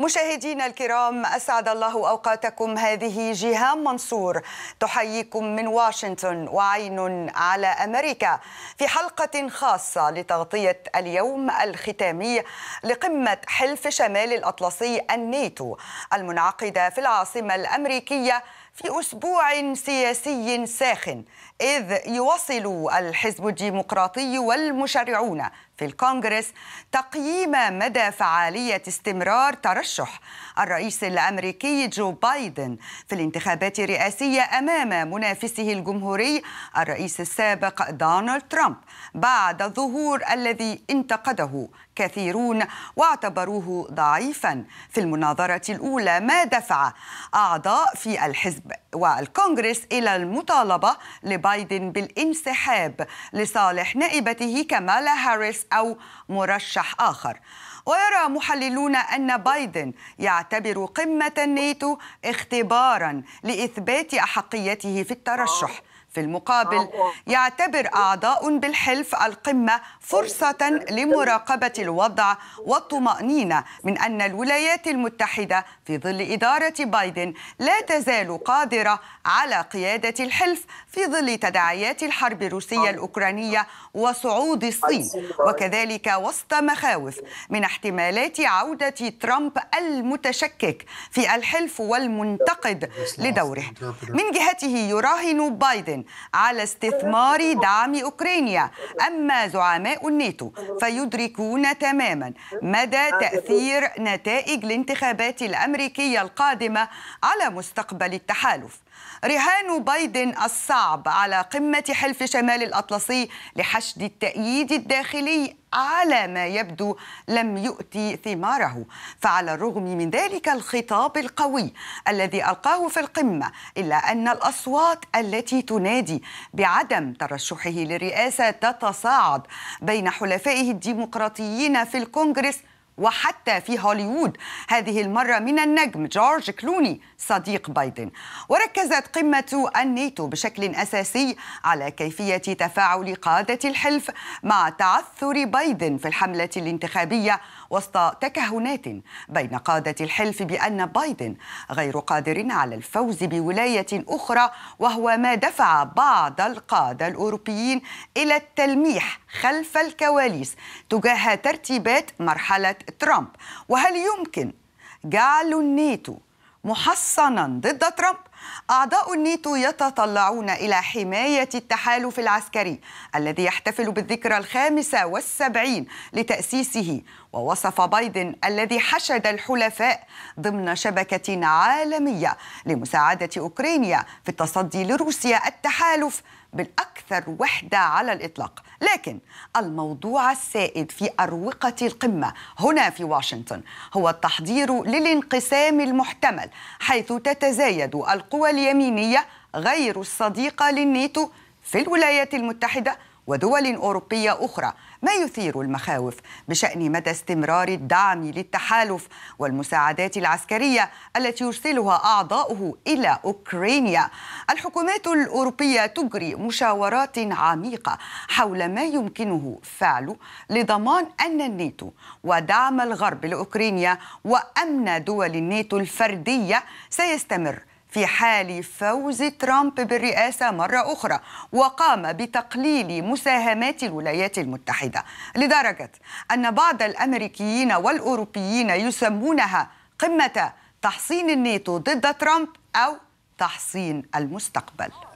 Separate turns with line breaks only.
مشاهدينا الكرام اسعد الله اوقاتكم هذه جهام منصور تحييكم من واشنطن وعين على امريكا في حلقه خاصه لتغطيه اليوم الختامي لقمه حلف شمال الاطلسي الناتو المنعقده في العاصمه الامريكيه في أسبوع سياسي ساخن إذ يواصل الحزب الديمقراطي والمشرعون في الكونغرس تقييم مدى فعالية استمرار ترشح الرئيس الأمريكي جو بايدن في الانتخابات الرئاسية أمام منافسه الجمهوري الرئيس السابق دونالد ترامب بعد الظهور الذي انتقده كثيرون واعتبروه ضعيفا في المناظرة الأولى ما دفع أعضاء في الحزب والكونغرس إلى المطالبة لبايدن بالانسحاب لصالح نائبته كمالا هاريس أو مرشح آخر ويرى محللون أن بايدن يعتبر قمة الناتو اختبارا لإثبات أحقيته في الترشح في المقابل آه، آه. يعتبر أعضاء بالحلف القمة فرصة آه، لمراقبة الوضع والطمأنينة من أن الولايات المتحدة في ظل إدارة بايدن لا تزال قادرة على قيادة الحلف في ظل تداعيات الحرب الروسية الأوكرانية وصعود الصين وكذلك وسط مخاوف من احتمالات عودة ترامب المتشكك في الحلف والمنتقد لدوره من جهته يراهن بايدن على استثمار دعم أوكرانيا أما زعماء الناتو فيدركون تماما مدى تأثير نتائج الانتخابات الأمريكية القادمة على مستقبل التحالف رهان بايدن الصعب على قمة حلف شمال الأطلسي لحشد التأييد الداخلي على ما يبدو لم يؤتي ثماره فعلى الرغم من ذلك الخطاب القوي الذي ألقاه في القمة إلا أن الأصوات التي تنادي بعدم ترشحه للرئاسة تتصاعد بين حلفائه الديمقراطيين في الكونغرس وحتى في هوليوود هذه المرة من النجم جورج كلوني صديق بايدن وركزت قمة الناتو بشكل أساسي على كيفية تفاعل قادة الحلف مع تعثر بايدن في الحملة الانتخابية وسط تكهنات بين قادة الحلف بأن بايدن غير قادر على الفوز بولاية أخرى وهو ما دفع بعض القادة الأوروبيين إلى التلميح خلف الكواليس تجاه ترتيبات مرحلة ترامب وهل يمكن جعل الناتو محصنا ضد ترامب أعضاء الناتو يتطلعون إلى حماية التحالف العسكري الذي يحتفل بالذكرى الخامسة والسبعين لتأسيسه ووصف بايدن الذي حشد الحلفاء ضمن شبكة عالمية لمساعدة أوكرانيا في التصدي لروسيا التحالف بالأكثر وحدة على الإطلاق لكن الموضوع السائد في أروقة القمة هنا في واشنطن هو التحضير للانقسام المحتمل حيث تتزايد القوى اليمينية غير الصديقة للنيتو في الولايات المتحدة ودول أوروبية أخرى ما يثير المخاوف بشأن مدى استمرار الدعم للتحالف والمساعدات العسكرية التي يرسلها أعضاؤه إلى أوكرانيا الحكومات الأوروبية تجري مشاورات عميقة حول ما يمكنه فعله لضمان أن الناتو ودعم الغرب لأوكرانيا وأمن دول الناتو الفردية سيستمر في حال فوز ترامب بالرئاسة مرة أخرى وقام بتقليل مساهمات الولايات المتحدة لدرجة أن بعض الأمريكيين والأوروبيين يسمونها قمة تحصين الناتو ضد ترامب أو تحصين المستقبل